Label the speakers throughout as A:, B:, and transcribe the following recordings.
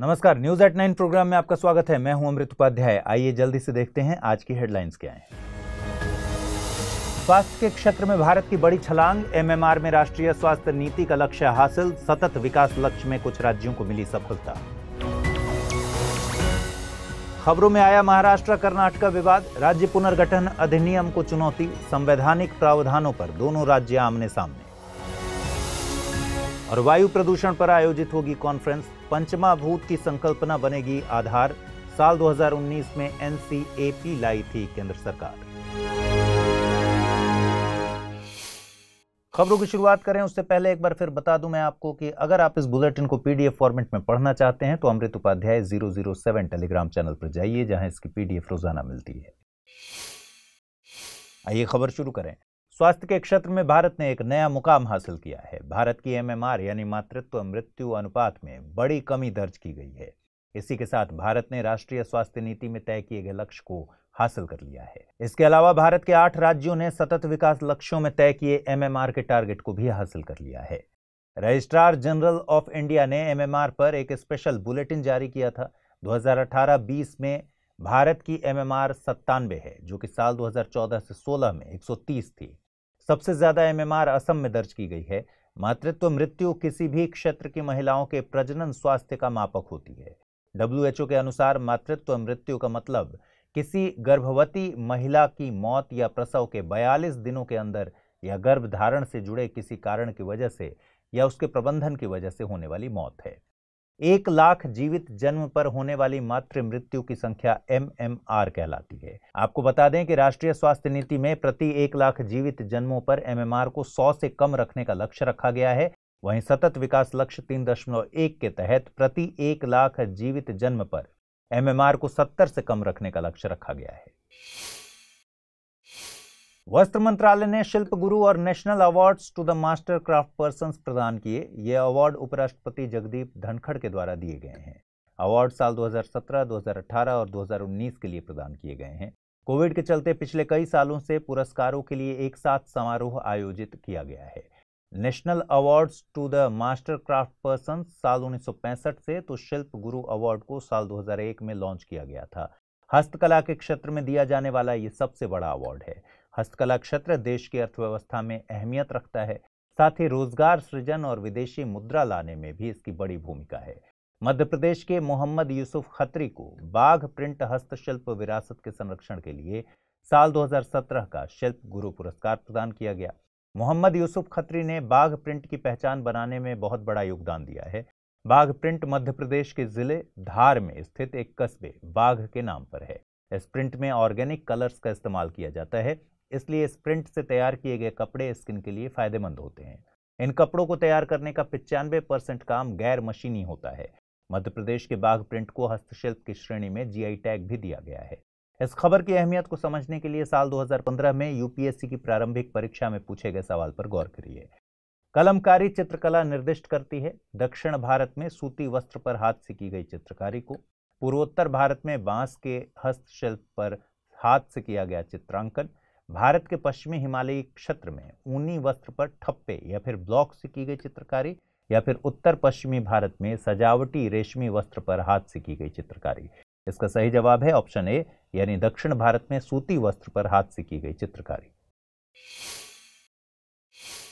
A: नमस्कार news at nine programme में आपका स्वागत है मैं हूं अमृत उपाध्याय आइए जल्दी से देखते हैं आज की हेडलाइंस क्या हैं स्वास्थ्य के क्षेत्र में भारत की बड़ी छलांग एमएमआर में राष्ट्रीय स्वास्थ्य नीति का लक्ष्य हासिल सतत विकास लक्ष्य में कुछ राज्यों को मिली सफलता खबरों में आया महाराष्ट्र कर्नाटक विवाद राज्य पुनर्गठन अधिनियम को चुनौती संवैधानिक प्रावधानों पर दोनों राज्य आमने सामने और वायु प्रदूषण पर आयोजित होगी कॉन्फ्रेंस पंचमा भूत की संकल्पना बनेगी आधार साल 2019 में एनसीएपी लाई थी केंद्र सरकार खबरों की शुरुआत करें उससे पहले एक बार फिर बता दूं मैं आपको कि अगर आप इस बुलेटिन को पीडीएफ फॉर्मेट में पढ़ना चाहते हैं तो अमृत उपाध्याय 007 टेलीग्राम चैनल पर जाइए जहां इसकी पीडीएफ रोजाना मिलती है आइए खबर शुरू करें स्वास्थ्य के क्षेत्र में भारत ने एक नया मुकाम हासिल किया है भारत की एमएमआर यानी मातृत्व मृत्यु अनुपात में बड़ी कमी दर्ज की गई है इसी के साथ भारत ने राष्ट्रीय स्वास्थ्य नीति में तय किए गए लक्ष्य को हासिल कर लिया है इसके अलावा भारत के आठ राज्यों ने सतत विकास लक्ष्यों में तय किए एमएमआर के टारगेट को भी हासिल कर लिया है रजिस्ट्रार जनरल ऑफ इंडिया ने एमएमआर पर एक स्पेशल बुलेटिन जारी किया था 2018-20 में भारत की एमएमआर एम है जो कि साल 2014 से 16 में 130 थी सबसे ज्यादा एमएमआर असम में दर्ज की गई है मातृत्व मृत्यु किसी भी क्षेत्र की महिलाओं के प्रजनन स्वास्थ्य का मापक होती है डब्ल्यूएचओ के अनुसार मातृत्व मृत्यु का मतलब किसी गर्भवती महिला की मौत या प्रसव के 42 दिनों के अंदर या गर्भधारण से जुड़े किसी कारण की वजह से या उसके प्रबंधन की वजह से होने वाली मौत है एक लाख जीवित जन्म पर होने वाली मातृ मृत्यु की संख्या एम एम आर कहलाती है आपको बता दें कि राष्ट्रीय स्वास्थ्य नीति में प्रति एक लाख जीवित जन्मों पर एम एम आर को सौ से कम रखने का लक्ष्य रखा गया है वहीं सतत विकास लक्ष्य तीन दशमलव एक के तहत प्रति एक लाख जीवित जन्म पर एमएमआर को सत्तर से कम रखने का लक्ष्य रखा गया है वस्त्र मंत्रालय ने शिल्प गुरु और national awards to the master craft person प्रदान किए ये अवार्ड उपराष्ट्रपति जगदीप धनखड़ के द्वारा दिए गए हैं अवार्ड साल 2017, 2018 और 2019 के लिए प्रदान किए गए हैं कोविड के चलते पिछले कई सालों से पुरस्कारों के लिए एक साथ समारोह आयोजित किया गया है national awards to the master craft person साल 1965 से तो शिल्प गुरु अवार्ड को साल 2001 में लॉन्च किया गया था हस्तकला के क्षेत्र में दिया जाने वाला ये सबसे बड़ा अवार्ड है हस्तकला क्षेत्र देश की अर्थव्यवस्था में अहमियत रखता है साथ ही रोजगार सृजन और विदेशी मुद्रा लाने में भी इसकी बड़ी भूमिका है मध्य प्रदेश के मोहम्मद यूसुफ खत्री को बाघ प्रिंट हस्तशिल्प विरासत के संरक्षण के लिए साल 2017 का शिल्प गुरु पुरस्कार प्रदान किया गया मोहम्मद यूसुफ खत्री ने बाघ प्रिंट की पहचान बनाने में बहुत बड़ा योगदान दिया है बाघ प्रिंट मध्य प्रदेश के जिले धार में स्थित एक कस्बे बाघ के नाम पर है इस प्रिंट में ऑर्गेनिक कलर्स का इस्तेमाल किया जाता है इसलिए इस प्रिंट से तैयार किए गए कपड़े स्किन के लिए फायदेमंद होते हैं इन कपड़ों को तैयार करने का पिचानवे परसेंट काम गैर मशीनी होता है मध्य प्रदेश के बाघ प्रिंट को हस्तशिल्प की श्रेणी में जीआई टैग भी दिया गया है इस खबर की अहमियत को समझने के लिए साल 2015 में यूपीएससी की प्रारंभिक परीक्षा में पूछे गए सवाल पर गौर करिए कलमकारी चित्रकला निर्दिष्ट करती है दक्षिण भारत में सूती वस्त्र पर हाथ से की गई चित्रकारी को पूर्वोत्तर भारत में बांस के हस्तशिल्प पर हाथ से किया गया चित्रांकन भारत के पश्चिमी हिमालयी क्षेत्र में ऊनी वस्त्र पर ठप्पे या फिर ब्लॉक से की गई चित्रकारी या फिर उत्तर पश्चिमी भारत में सजावटी रेशमी वस्त्र पर हाथ से की गई चित्रकारी इसका सही जवाब है ऑप्शन ए यानी दक्षिण भारत में सूती वस्त्र पर हाथ से की गई चित्रकारी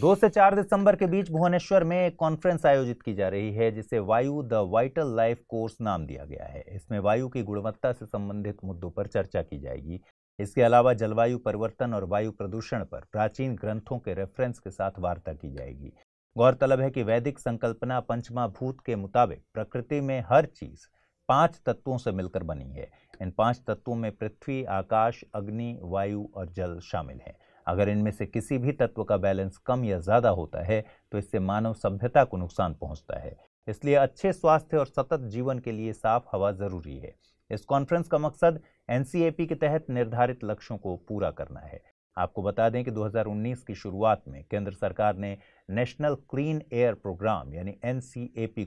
A: दो से चार दिसंबर के बीच भुवनेश्वर में एक कॉन्फ्रेंस आयोजित की जा रही है जिसे वायु द वाइटल लाइफ कोर्स नाम दिया गया है इसमें वायु की गुणवत्ता से संबंधित मुद्दों पर चर्चा की जाएगी इसके अलावा जलवायु परिवर्तन और वायु प्रदूषण पर प्राचीन ग्रंथों के रेफरेंस के साथ वार्ता की जाएगी गौरतलब है कि वैदिक संकल्पना पंचमा भूत के मुताबिक प्रकृति में हर चीज पांच तत्वों से मिलकर बनी है इन पांच तत्वों में पृथ्वी आकाश अग्नि वायु और जल शामिल हैं अगर इनमें से किसी भी तत्व का बैलेंस कम या ज़्यादा होता है तो इससे मानव सभ्यता को नुकसान पहुंचता है इसलिए अच्छे स्वास्थ्य और सतत जीवन के लिए साफ हवा ज़रूरी है इस कॉन्फ्रेंस का मकसद एन के तहत निर्धारित लक्ष्यों को पूरा करना है आपको बता दें कि 2019 की शुरुआत में केंद्र सरकार ने नेशनल क्लीन एयर प्रोग्राम यानी एन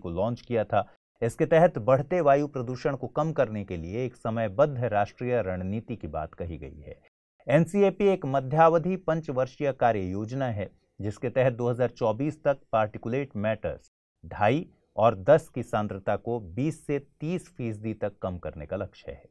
A: को लॉन्च किया था इसके तहत बढ़ते वायु प्रदूषण को कम करने के लिए एक समयबद्ध राष्ट्रीय रणनीति की बात कही गई है एनसीएपी एक मध्यावधि पंचवर्षीय कार्य योजना है जिसके तहत 2024 तक पार्टिकुलेट मैटर्स ढाई और 10 की सांद्रता को 20 से 30 फीसदी तक कम करने का लक्ष्य है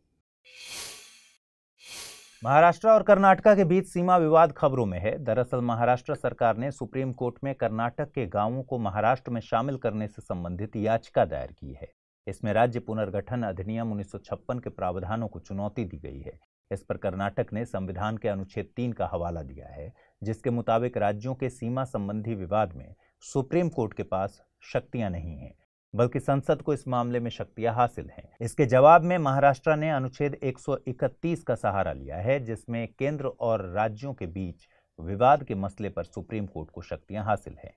A: महाराष्ट्र और कर्नाटका के बीच सीमा विवाद खबरों में है दरअसल महाराष्ट्र सरकार ने सुप्रीम कोर्ट में कर्नाटक के गांवों को महाराष्ट्र में शामिल करने से संबंधित याचिका दायर की है इसमें राज्य पुनर्गठन अधिनियम उन्नीस के प्रावधानों को चुनौती दी गई है इस पर कर्नाटक ने संविधान के अनुच्छेद तीन का हवाला दिया है जिसके मुताबिक राज्यों के सीमा संबंधी विवाद में सुप्रीम कोर्ट के पास शक्तियां नहीं हैं बल्कि संसद को इस मामले में शक्तियां हासिल हैं इसके जवाब में महाराष्ट्र ने अनुच्छेद 131 का सहारा लिया है जिसमें केंद्र और राज्यों के बीच विवाद के मसले पर सुप्रीम कोर्ट को शक्तियां हासिल हैं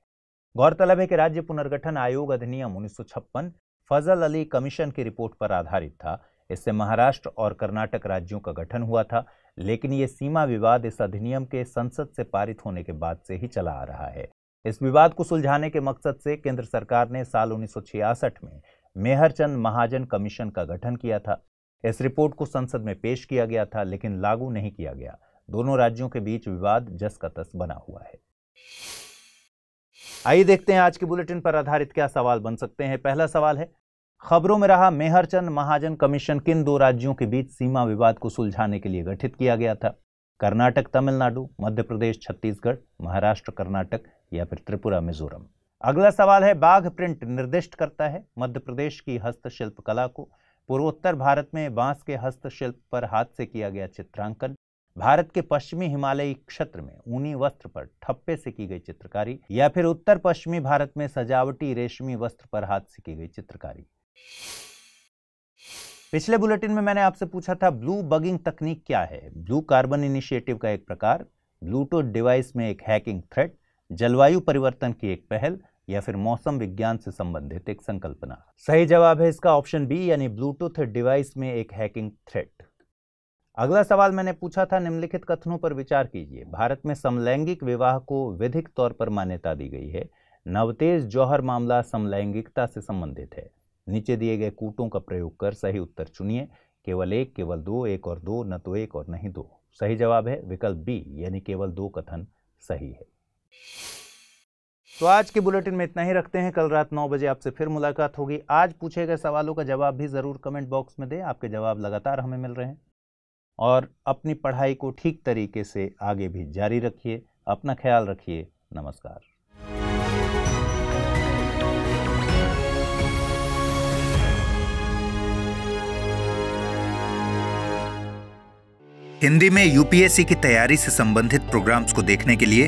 A: गौरतलब है कि राज्य पुनर्गठन आयोग अधिनियम उन्नीस फजल अली कमीशन की रिपोर्ट पर आधारित था इससे महाराष्ट्र और कर्नाटक राज्यों का गठन हुआ था लेकिन ये सीमा विवाद इस अधिनियम के संसद से पारित होने के बाद से ही चला आ रहा है इस विवाद को सुलझाने के मकसद से केंद्र सरकार ने साल 1966 में मेहरचंद महाजन कमीशन का गठन किया था इस रिपोर्ट को संसद में पेश किया गया था लेकिन लागू नहीं किया गया दोनों राज्यों के बीच विवाद जस का तस बना हुआ है आइए देखते हैं आज के बुलेटिन पर आधारित क्या सवाल बन सकते हैं पहला सवाल है खबरों में रहा मेहरचंद महाजन कमीशन किन दो राज्यों के बीच सीमा विवाद को सुलझाने के लिए गठित किया गया था कर्नाटक तमिलनाडु मध्य प्रदेश छत्तीसगढ़ महाराष्ट्र कर्नाटक या फिर त्रिपुरा मिजोरम अगला सवाल है बाघ प्रिंट निर्दिष्ट करता है मध्य प्रदेश की हस्तशिल्प कला को पूर्वोत्तर भारत में बांस के हस्तशिल्प पर हाथ से किया गया चित्रांकन भारत के पश्चिमी हिमालयी क्षेत्र में ऊनी वस्त्र पर ठप्पे से की गई चित्रकारी या फिर उत्तर पश्चिमी भारत में सजावटी रेशमी वस्त्र पर हाथ से की गई चित्रकारी पिछले बुलेटिन में मैंने आपसे पूछा था ब्लू बगिंग तकनीक क्या है ब्लू कार्बन इनिशिएटिव का एक प्रकार ब्लूटूथ डिवाइस में एक हैकिंग थ्रेट जलवायु परिवर्तन की एक पहल या फिर मौसम विज्ञान से संबंधित एक संकल्पना सही जवाब है इसका ऑप्शन बी यानी ब्लूटूथ डिवाइस में एक हैकिंग थ्रेट अगला सवाल मैंने पूछा था निम्नलिखित कथनों पर विचार कीजिए भारत में समलैंगिक विवाह को विधिक तौर पर मान्यता दी गई है नवतेज जौहर मामला समलैंगिकता से संबंधित है नीचे दिए गए कूटों का प्रयोग कर सही उत्तर चुनिए केवल एक केवल दो एक और दो न तो एक और नहीं दो सही जवाब है विकल्प बी यानी केवल दो कथन सही है तो आज के बुलेटिन में इतना ही रखते हैं कल रात नौ बजे आपसे फिर मुलाकात होगी आज पूछे गए सवालों का जवाब भी ज़रूर कमेंट बॉक्स में दें आपके जवाब लगातार हमें मिल रहे हैं और अपनी पढ़ाई को ठीक तरीके से आगे भी जारी रखिए अपना ख्याल रखिए नमस्कार हिंदी में यूपीएससी की तैयारी से संबंधित प्रोग्राम्स को देखने के लिए